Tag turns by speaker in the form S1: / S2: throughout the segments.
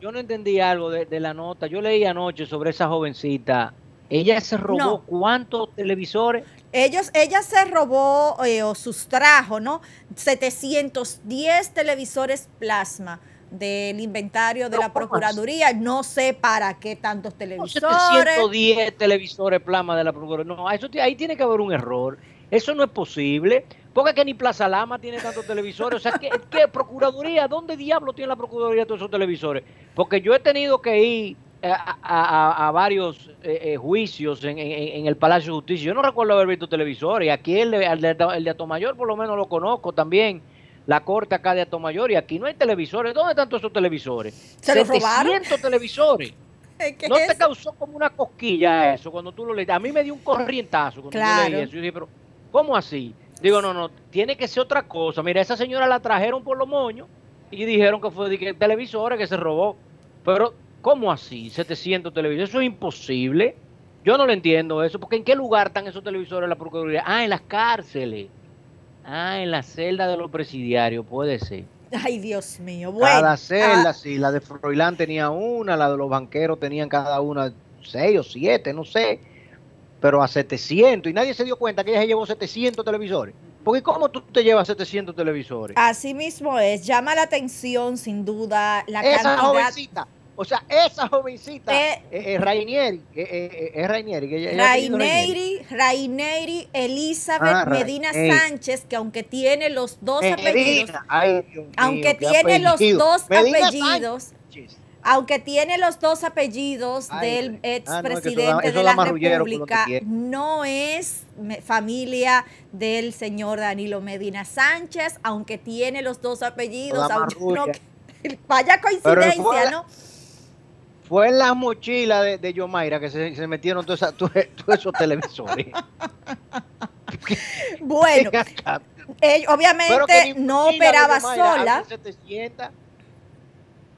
S1: yo no entendí algo de, la nota. Yo leí anoche sobre esa jovencita. Ella se robó cuántos televisores.
S2: Ellos, ella se robó eh, o sustrajo, ¿no? 710 televisores plasma del inventario de la Procuraduría. No sé para qué tantos televisores. 710
S1: televisores plasma de la Procuraduría. No, eso ahí tiene que haber un error. Eso no es posible. Porque que ni Plaza Lama tiene tantos televisores. O sea, ¿qué, Procuraduría? ¿Dónde diablo tiene la Procuraduría todos esos televisores? Porque yo he tenido que ir eh, a, varios eh, eh, juicios en, el Palacio de Justicia. Yo no recuerdo haber visto televisores. Aquí el de, el, Atomayor por lo menos lo conozco también. La corte acá de Atomayor y aquí no hay televisores. ¿Dónde están todos esos televisores? ¿Se 700 televisores. ¿No te causó como una cosquilla eso cuando tú lo leí. A mí me dio un corrientazo cuando claro. leí eso. Yo dije, pero ¿Cómo así? Digo, no, no, tiene que ser otra cosa. Mira, esa señora la trajeron por los moños y dijeron que fue de televisores que se robó. Pero, ¿cómo así? 700 televisores, eso es imposible. Yo no lo entiendo eso, porque ¿en qué lugar están esos televisores la Procuraduría? Ah, en las cárceles. Ah, en la celda de los presidiarios, puede ser.
S3: Ay, Dios mío, bueno. Cada celda, ah. sí, la de Froilán tenía una, la de los banqueros tenían cada una seis o siete, no sé pero a 700. Y nadie se dio cuenta que ella se llevó 700 televisores. Porque ¿cómo tú te llevas 700 televisores?
S2: Así mismo es. Llama la atención, sin duda, la Esa jovencita. O sea, esa jovencita, eh,
S3: es Rainieri, eh, eh, es Rainieri, Rainieri,
S2: Rainieri, Elizabeth ah, Medina Sánchez, que aunque tiene los dos apellidos,
S3: aunque tiene los dos apellidos,
S2: aunque tiene los dos apellidos del expresidente de la República, no es familia del señor Danilo Medina Sánchez, aunque tiene los dos apellidos, vaya coincidencia, ¿no?
S3: Fue en la mochila de, de Yomaira que se, metieron todos esos televisores. bueno, eh, obviamente no operaba sola.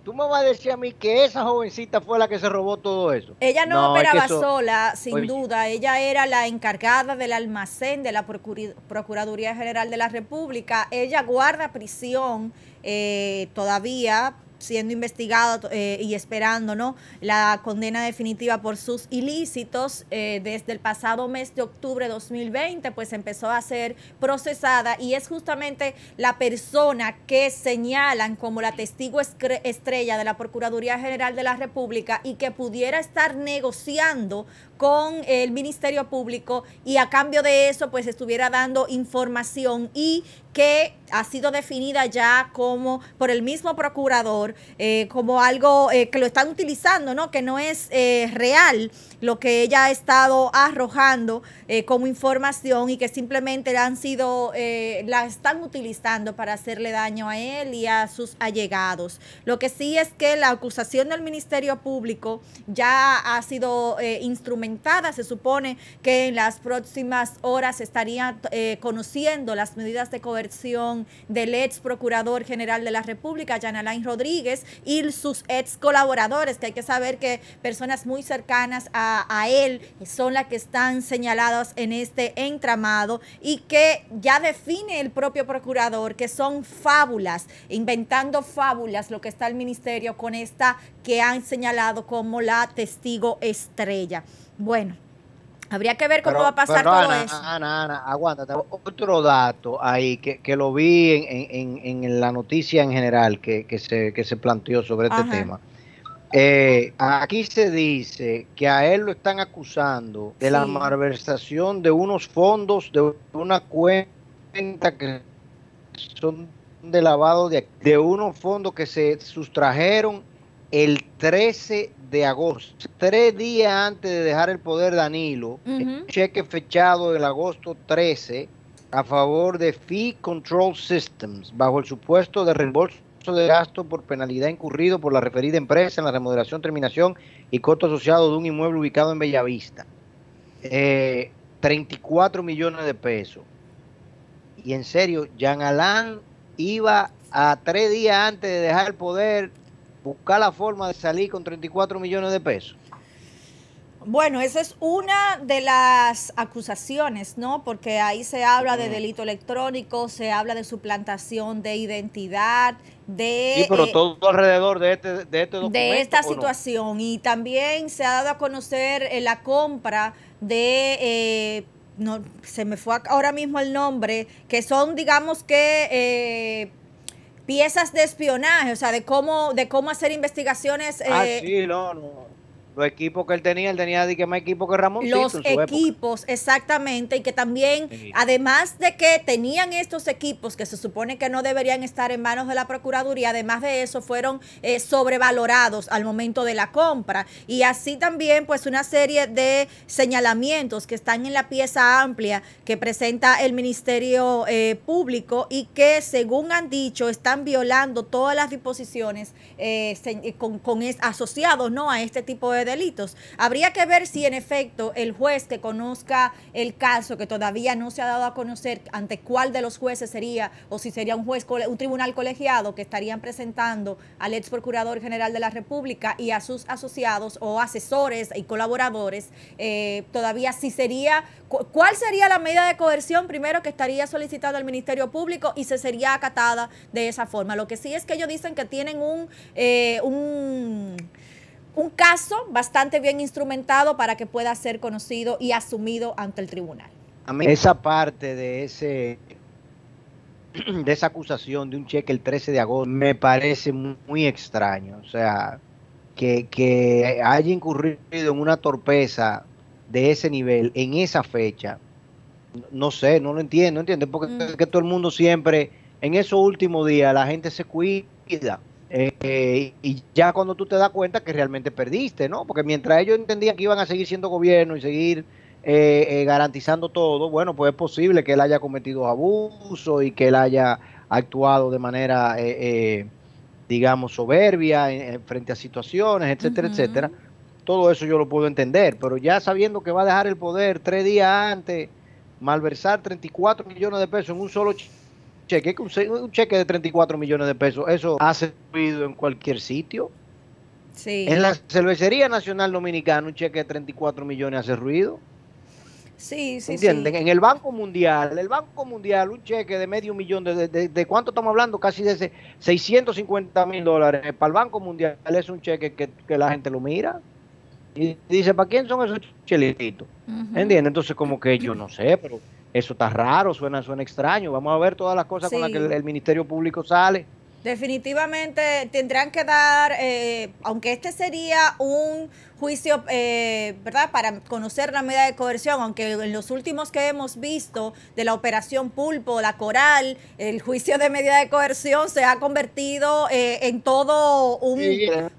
S3: Tú me vas a decir a mí que esa jovencita fue la que se robó todo eso. Ella no, operaba sola,
S2: sin duda. Ella era la encargada del almacén de la Procuraduría General de la República. Ella guarda prisión eh, todavía siendo investigado eh, y esperando ¿no? la condena definitiva por sus ilícitos eh, desde el pasado mes de octubre de 2020, pues empezó a ser procesada y es justamente la persona que señalan como la testigo estrella de la Procuraduría General de la República y que pudiera estar negociando con el Ministerio Público y a cambio de eso pues estuviera dando información y que ha sido definida ya como por el mismo procurador eh, como algo eh, que lo están utilizando, ¿no? Que no es eh, real lo que ella ha estado arrojando como información y que simplemente han sido la están utilizando para hacerle daño a él y a sus allegados. Lo que sí es que la acusación del Ministerio Público ya ha sido instrumentada. Se supone que en las próximas horas estarían conociendo las medidas de cobertura del ex procurador general de la República, Jan Rodríguez, y sus ex colaboradores, que hay que saber que personas muy cercanas a, a él son las que están señaladas en este entramado y que ya define el propio procurador que son fábulas, inventando fábulas lo que está el ministerio con esta que han señalado como la testigo estrella. Bueno. Habría que ver cómo va a pasar todo eso.
S3: Ana, aguántate. Otro dato ahí que, lo vi en, en, en, la noticia en general que, se, que se planteó sobre este tema. Eh, aquí se dice que a él lo están acusando de la malversación de unos fondos de una cuenta que son de lavado de, de unos fondos que se sustrajeron el 13 de agosto, tres días antes de dejar el poder Danilo, cheque fechado el agosto 13 a favor de Fee Control Systems, bajo el supuesto de reembolso de gasto por penalidad incurrido por la referida empresa en la remodelación, terminación y costo asociado de un inmueble ubicado en Bellavista. Eh, 34 millones de pesos. Y en serio, Jean Alain iba a tres días antes de dejar el poder buscar la forma de salir con 34 millones de pesos.
S2: Bueno, esa es una de las acusaciones, ¿no? Porque ahí se habla de mm. delito electrónico, se habla de suplantación de identidad, de... Sí, pero eh, todo
S3: alrededor de este, de este documento, De esta situación.
S2: Y también se ha dado a conocer eh, la compra de... Eh, se me fue ahora mismo el nombre, que son, digamos que piezas de espionaje, o sea, de cómo, de cómo hacer investigaciones. Eh, ah, sí,
S3: no, no los equipos que él tenía, él tenía de que más equipo que Ramón. Los equipos,
S2: exactamente, y que también, además de que tenían estos equipos que se supone que no deberían estar en manos de la Procuraduría, además de eso fueron eh, sobrevalorados al momento de la compra. Y así también, pues, una serie de señalamientos que están en la pieza amplia que presenta el Ministerio eh, Público y que, según han dicho, están violando todas las disposiciones eh, con, asociados ¿no? a este tipo de delitos. Habría que ver si en efecto el juez que conozca el caso, que todavía no se ha dado a conocer ante cuál de los jueces sería, o si sería un juez, un tribunal colegiado que estarían presentando al ex procurador general de la República y a sus asociados o asesores y colaboradores, eh, todavía si sería, cuál sería la medida de coerción primero que estaría solicitando al Ministerio Público y se sería acatada de esa forma. Lo que sí es que ellos dicen que tienen un, eh, un un caso bastante bien instrumentado para que pueda ser conocido y asumido ante el tribunal.
S3: Esa parte de ese de esa acusación de un cheque el 13 de agosto me parece muy, extraño, o sea, que, que haya incurrido en una torpeza de ese nivel en esa fecha, no sé, no lo entiendo, ¿entiendes? Porque mm. que todo el mundo siempre, en esos últimos días, la gente se cuida. Eh, y ya cuando tú te das cuenta que realmente perdiste, ¿no? Porque mientras ellos entendían que iban a seguir siendo gobierno y seguir eh, eh, garantizando todo, bueno, pues es posible que él haya cometido abuso y que él haya actuado de manera, digamos, soberbia frente a situaciones, etcétera, etcétera. Todo eso yo lo puedo entender, pero ya sabiendo que va a dejar el poder tres días antes, malversar 34 millones de pesos en un solo cheque, un cheque de 34 millones de pesos, eso ha servido en cualquier sitio. Sí. En la Cervecería Nacional Dominicana un cheque de 34 millones hace ruido. Sí, sí, ¿Entienden? En el Banco Mundial, el Banco Mundial, un cheque de medio millón, de, de, de cuánto estamos hablando? Casi de 650 mil dólares. Para el Banco Mundial es un cheque que, la gente lo mira y dice, ¿para quién son esos chelitos? ¿Entienden? Entonces como que yo no sé, pero eso está raro, suena, suena extraño. Vamos a ver todas las cosas con las que el, Ministerio Público sale.
S2: Definitivamente tendrán que dar, eh, aunque este sería un juicio, eh, ¿verdad?, para conocer la medida de coerción, aunque en los últimos que hemos visto de la operación Pulpo, la Coral, el juicio de medida de coerción se ha convertido eh, en todo un,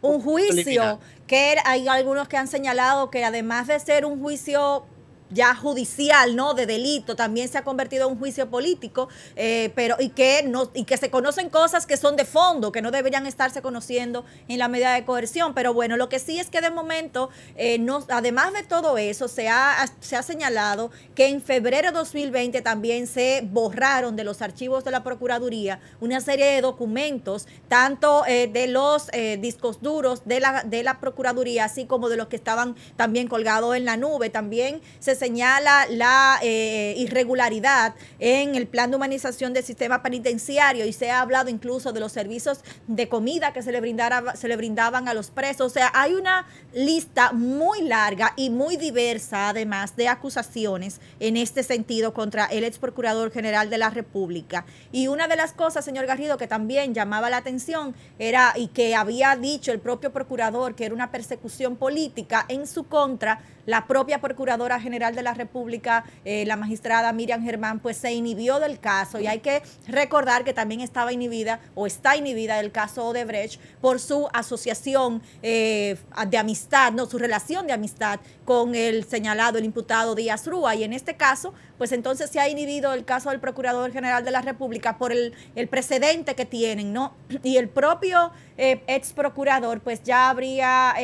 S2: un juicio, que hay algunos que han señalado que además de ser un juicio ya judicial, ¿no? De delito, también se ha convertido en un juicio político, eh, pero y que no, y que se conocen cosas que son de fondo, que no deberían estarse conociendo en la medida de coerción. Pero bueno, lo que sí es que de momento, eh, no, además de todo eso, se ha, se ha señalado que en febrero de 2020 también se borraron de los archivos de la Procuraduría una serie de documentos, tanto eh, de los eh, discos duros de la, de la Procuraduría, así como de los que estaban también colgados en la nube. También se señala la eh, irregularidad en el plan de humanización del sistema penitenciario y se ha hablado incluso de los servicios de comida que se le, brindara, se le brindaban a los presos. O sea, hay una lista muy larga y muy diversa, además, de acusaciones en este sentido contra el ex procurador general de la República. Y una de las cosas, señor Garrido, que también llamaba la atención era y que había dicho el propio procurador que era una persecución política en su contra la propia Procuradora General de la República, eh, la magistrada Miriam Germán, pues se inhibió del caso y hay que recordar que también estaba inhibida o está inhibida el caso Odebrecht por su asociación eh, de amistad, no, su relación de amistad con el señalado, el imputado Díaz Rúa. Y en este caso, pues entonces se ha inhibido el caso del Procurador General de la República por el, precedente que tienen, ¿no? Y el propio eh, ex procurador, pues ya habría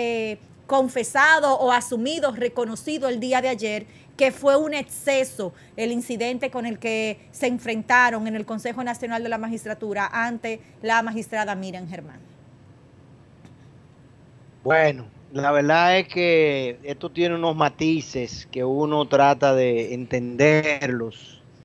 S2: confesado o asumido, reconocido el día de ayer, que fue un exceso el incidente con el que se enfrentaron en el Consejo Nacional de la Magistratura ante la magistrada Miriam Germán.
S3: Bueno, la verdad es que esto tiene unos matices que uno trata de entenderlos